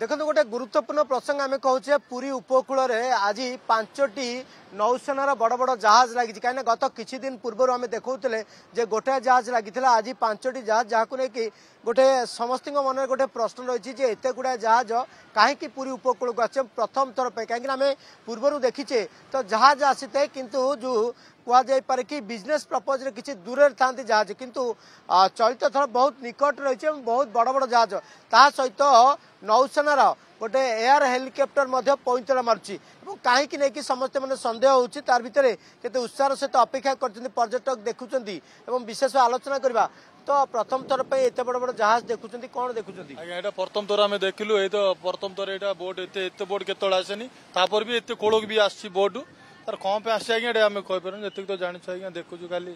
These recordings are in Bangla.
দেখুন গোটে গুরুত্বপূর্ণ প্রসঙ্গ আমি কৌছে পুরী উপকূলরে আজ পাঁচটি নৌসেনার বড় বড় জাহাজ লাগিছে কিনা গত কিছুদিন পূর্বর আমি দেখুলে যে গোটে জাহাজ লাগিলা আজ পাঁচটি জাহাজ যাকে নেই গোটে সমস্ত মনে গোটে প্রশ্ন রয়েছে যে এত গুড়া জাহাজ কাহি পুরী উপকূলক আসছে প্রথম থরপে কিন্তু আমি পূর্বর দেখিছে তো জাহাজ আসিতে কিন্তু যে কুহযাইপরে কি বিজনেস প্রপোজরে কিছু দূরে থাকে জাহাজ কিন্তু চলিত থর বহুত নিকট রয়েছে এবং বহুত বড় বড় জাহাজ তা সহিত নৌসেনার গোটে এয়ার হেলিকপ্টর মধ্যে পৌঁছড়া মারুছি এবং কাহিঁকি নেই সমস্ত মানে সন্দেহ হচ্ছে তার ভিতরে কেতে উৎসাহর সহ অপেক্ষা করছেন পর্যটক দেখুম এবং বিশেষ আলোচনা করা তো প্রথম থর এত বড় বড় জাহাজ দেখুম কোণ দেখুম এটা প্রথম থর আমি দেখিলু এই তো প্রথম থর এটা বোট এত এত বোট কেতবে আসেনি তাপরে বি এত কোলক বি আসছে বোট তার কম পে আসছে আজ্ঞা এটা আমি কেপার যেত তো জানিছু আজ্ঞা দেখুছু কালি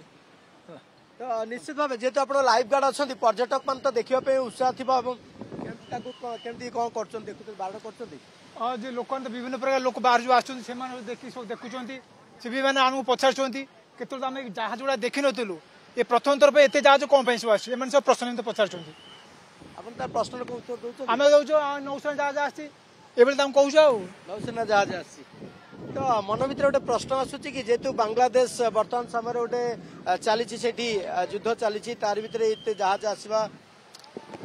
নিশ্চিত ভাবে যেহেতু আপনার লাইফ গার্ড অনেক পর্যটক মানে তো দেখা উৎসাহ থাকবে এবং ତାକୁ କେମିତି କ'ଣ କରୁଛନ୍ତି ଦେଖୁଛନ୍ତି ବାରଣ କରୁଛନ୍ତି ହଁ ଯେ ଲୋକମାନେ ବିଭିନ୍ନ ପ୍ରକାର ଲୋକ ବାହାର ଯେଉଁ ଆସୁଛନ୍ତି ସେମାନେ ଦେଖି ସବୁ ଦେଖୁଛନ୍ତି ସେ ବି ମାନେ ଆମକୁ ପଚାରୁଛନ୍ତି କେତେବେଳେ ଆମେ ଜାହାଜ ଗୁଡ଼ା ଦେଖିନଥିଲୁ ଏ ପ୍ରଥମ ଥର ଏତେ ଜାହାଜ କ'ଣ ପାଇଁ ସବୁ ଆସୁଛି ଏମାନେ ସବୁ ପ୍ରଶ୍ନ ଏମିତି ପଚାରୁଛନ୍ତି ଆପଣ ତା ପ୍ରଶ୍ନର ଉତ୍ତର ଦେଉଛନ୍ତି ଆମେ ଦେଉଛୁ ନୌସେନା ଜାହାଜ ଆସିଛି ଏଭଳି ତାଙ୍କୁ କହୁଛୁ ଆଉ ନୌସେନା ଜାହାଜ ଆସିଛି ତ ମନ ଭିତରେ ଗୋଟେ ପ୍ରଶ୍ନ ଆସୁଛି କି ଯେହେତୁ ବାଂଲାଦେଶ ବର୍ତ୍ତମାନ ସମୟରେ ଗୋଟେ ଚାଲିଛି ସେଠି ଯୁଦ୍ଧ ଚାଲିଛି ତାରି ଭିତରେ ଏତେ ଜାହାଜ ଆସିବା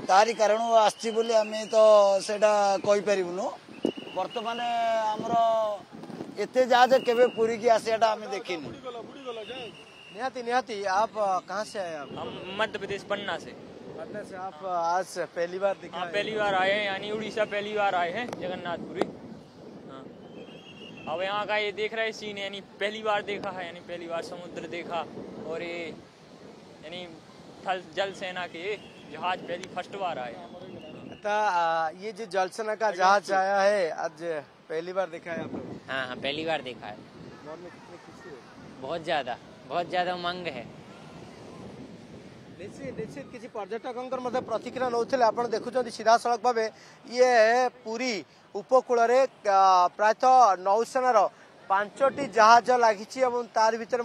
तारी कारण आम तो ଆମେ बर्तमान ସେଇଟା କହିପାରିବୁନୁ जहाज के ଏତେ ଜାହାଜ କେବେ ପୁରୀକି निहाती निहाती आप कहाँ से आए आप मध्य प्रदेश पन्ना से पन्ना से आप आज पहली बार दिखे हाँ, पहली बार आए हैं यानी उड़ीसा पहली बार आए हैं जगन्नाथपुरी हाँ। अब यहाँ का ये देख रहे सीन यानी पहली बार देखा है यानी पहली बार समुद्र देखा और ये यानी थल जल सेना के जहाज पहली फर्स्ट बार आए तो ये जो जलसेना का जहाज आया है आज पहली बार देखा है आपने हाँ हाँ पहली बार देखा है बहुत ज़्यादा बहुत ज़्यादा उमंग है निश्चित किसी प्रतिक्रिया आप भाव ये उपकूल प्रायतः नौसेनार पांचटी जहाज लगी तार भितर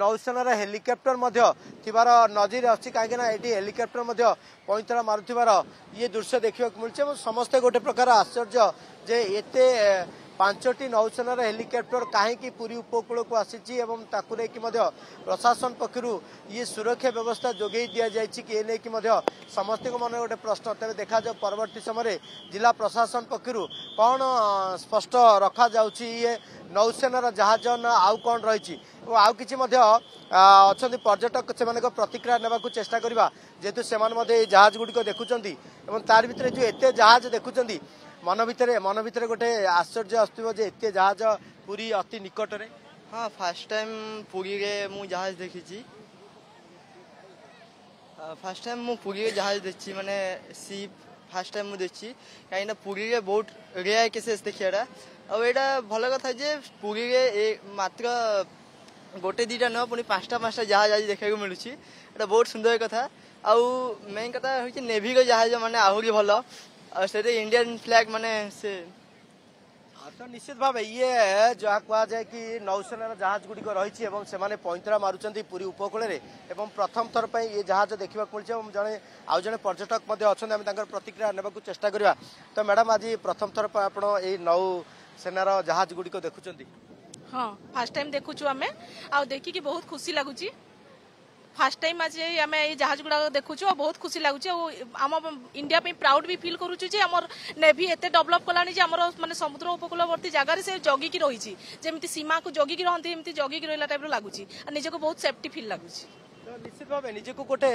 নৌসেনার হেলিকপ্টর মধ্য থিবার নজির অছি কাহিঁকি না এটি হেলিকপ্টর মধ্য পইঁতরা মারুথিবার ইয়ে দৃশ্য দেখা মিলছে এবং সমস্ত গোটে প্রকার আশ্চর্য যে এতে ପାଞ୍ଚଟି ନୌସେନାର ହେଲିକପ୍ଟର କାହିଁକି ପୁରୀ ଉପକୂଳକୁ ଆସିଛି ଏବଂ ତାକୁ ନେଇକି ମଧ୍ୟ ପ୍ରଶାସନ ପକ୍ଷରୁ ଇଏ ସୁରକ୍ଷା ବ୍ୟବସ୍ଥା ଯୋଗାଇ ଦିଆଯାଇଛି କି ଏ ନେଇକି ମଧ୍ୟ ସମସ୍ତଙ୍କ ମନରେ ଗୋଟେ ପ୍ରଶ୍ନ ତେବେ ଦେଖାଯାଉ ପରବର୍ତ୍ତୀ ସମୟରେ ଜିଲ୍ଲା ପ୍ରଶାସନ ପକ୍ଷରୁ କ'ଣ ସ୍ପଷ୍ଟ ରଖାଯାଉଛି ଇଏ ନୌସେନାର ଜାହାଜ ନା ଆଉ କ'ଣ ରହିଛି ଏବଂ ଆଉ କିଛି ମଧ୍ୟ ଅଛନ୍ତି ପର୍ଯ୍ୟଟକ ସେମାନଙ୍କ ପ୍ରତିକ୍ରିୟା ନେବାକୁ ଚେଷ୍ଟା କରିବା ଯେହେତୁ ସେମାନେ ମଧ୍ୟ ଏଇ ଜାହାଜ ଗୁଡ଼ିକ ଦେଖୁଛନ୍ତି ଏବଂ ତାରି ଭିତରେ ଯେଉଁ ଏତେ ଜାହାଜ ଦେଖୁଛନ୍ତି ମନ ଭିତରେ ମନ ଭିତରେ ଗୋଟେ ଆଶ୍ଚର୍ଯ୍ୟ ଆସୁଥିବ ଯେ ଏତେ ଜାହାଜ ପୁରୀ ଅତି ନିକଟରେ ହଁ ଫାର୍ଷ୍ଟ ଟାଇମ୍ ପୁରୀରେ ମୁଁ ଜାହାଜ ଦେଖିଛି ଫାର୍ଷ୍ଟ ଟାଇମ୍ ମୁଁ ପୁରୀରେ ଜାହାଜ ଦେଖିଛି ମାନେ ସିପ୍ ଫାର୍ଷ୍ଟ ଟାଇମ୍ ମୁଁ ଦେଖିଛି କାହିଁକିନା ପୁରୀରେ ବହୁତ ରେୟାର କେସେସ୍ ଦେଖିବାଟା ଆଉ ଏଇଟା ଭଲ କଥା ଯେ ପୁରୀରେ ଏ ମାତ୍ର ଗୋଟେ ଦୁଇଟା ନୁହଁ ପୁଣି ପାଞ୍ଚଟା ପାଞ୍ଚଟା ଜାହାଜ ଆଜି ଦେଖିବାକୁ ମିଳୁଛି ଏଇଟା ବହୁତ ସୁନ୍ଦର କଥା ଆଉ ମେନ୍ କଥା ହେଉଛି ନେଭିର ଜାହାଜ ମାନେ ଆହୁରି ଭଲ সেটি ইন্ডিয়ান ফ্ল্যাগ মানে সে তো নিশ্চিত ভাবে ইয়ে যা কুযায় কি নৌসেনার জাহাজ গুড়ি রয়েছে এবং সে পইন্তরা মারুচার পুরী উপকূলের এবং প্রথম থর ইয়ে জাহাজ দেখা মিলছে এবং জনে আউ জন পর্যটক অনেক আমি তাঁর প্রতিক্রিয়া নেওয়া চেষ্টা করা তো ম্যাডাম আজ প্রথম থর আপনার এই নৌসেনার জাহাজ গুড়ি দেখুছেন হ্যাঁ ফার্স্ট টাইম দেখুছু আমি আউ দেখি বহুত খুশি লাগুছি ফার্স্ট টাইম আজ আমি এই জাহাজ গুড়া দেখুছু বহুত খুশি লাগুছে আম ইন্ডিয়া পাই প্রাউড বি ফিল করুছি যে আমার নেভি এত ডেভেলপ কলা যে আমার মানে সমুদ্র উপকূলবর্তী জায়গায় সে জগিকি রয়েছে যেমি সীমা জগিকি রহতি এমনি জগিকি রহলা টাইপ লাগুছে আর নিজকে বহুত সেফটি ফিল লাগুছে নিশ্চিত ভাବେ ନିଜକୁ ଗୋଟେ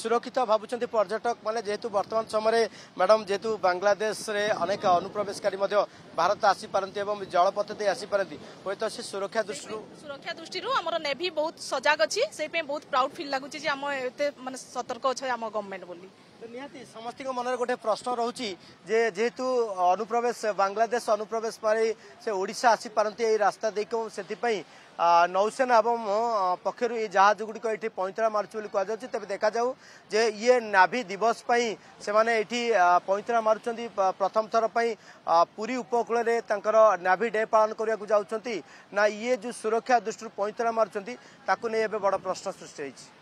ସୁରକ୍ଷିତ ଭାବୁଛନ୍ତି ପର୍ଯ୍ୟଟକମାନେ ଯେହେତୁ ବର୍ତ୍ତମାନ ସମୟରେ ମ୍ୟାଡ଼ାମ୍ ଯେହେତୁ ବାଂଲାଦେଶରେ ଅନେକ ଅନୁପ୍ରବେଶକାରୀ ମଧ୍ୟ ଭାରତ ଆସିପାରନ୍ତି ଏବଂ ଜଳପଥ ଦେଇ ଆସିପାରନ୍ତି ହୁଏତ ସେ ସୁରକ୍ଷା ଦୃଷ୍ଟିରୁ ସୁରକ୍ଷା ଦୃଷ୍ଟିରୁ ଆମର ନେଭି ବହୁତ ସଜାଗ ଅଛି ସେଇପାଇଁ ବହୁତ ପ୍ରାଉଡ୍ ଫିଲ୍ ଲାଗୁଛି ଯେ ଆମ ଏତେ ମାନେ ସତର୍କ ଅଛନ୍ତି ଆମ ଗଭର୍ଣ୍ଣମେଣ୍ଟ ବୋଲି ନିହାତି ସମସ୍ତଙ୍କ ମନରେ ଗୋଟେ ପ୍ରଶ୍ନ ରହୁଛି ଯେ ଯେହେତୁ ଅନୁପ୍ରବେଶ ବାଂଲାଦେଶ ଅନୁପ୍ରବେଶ ପରେ ସେ ଓଡ଼ିଶା ଆସିପାରନ୍ତି ଏଇ ରାସ୍ତା ଦେଇକି ସେଥିପାଇଁ ନୌସେନା ଏବଂ ପକ୍ଷରୁ ଏ ଜାହାଜ ଗୁଡିକ ଏଠି ପଇଁତରା ମାରୁଛି ବୋଲି କୁହାଯାଉଛି ତେବେ ଦେଖାଯାଉ ଯେ ଇଏ ନାଭି ଦିବସ ପାଇଁ ସେମାନେ ଏଠି ପଇଁତରା ମାରୁଛନ୍ତି ପ୍ରଥମ ଥର ପାଇଁ ପୁରୀ ଉପକୂଳରେ ତାଙ୍କର ନାଭି ଡେ ପାଳନ କରିବାକୁ ଯାଉଛନ୍ତି ନା ଇଏ ଯେଉଁ ସୁରକ୍ଷା ଦୃଷ୍ଟିରୁ ପଇଁତରା ମାରୁଛନ୍ତି ତାକୁ ନେଇ ଏବେ ବଡ ପ୍ରଶ୍ନ ସୃଷ୍ଟି ହୋଇଛି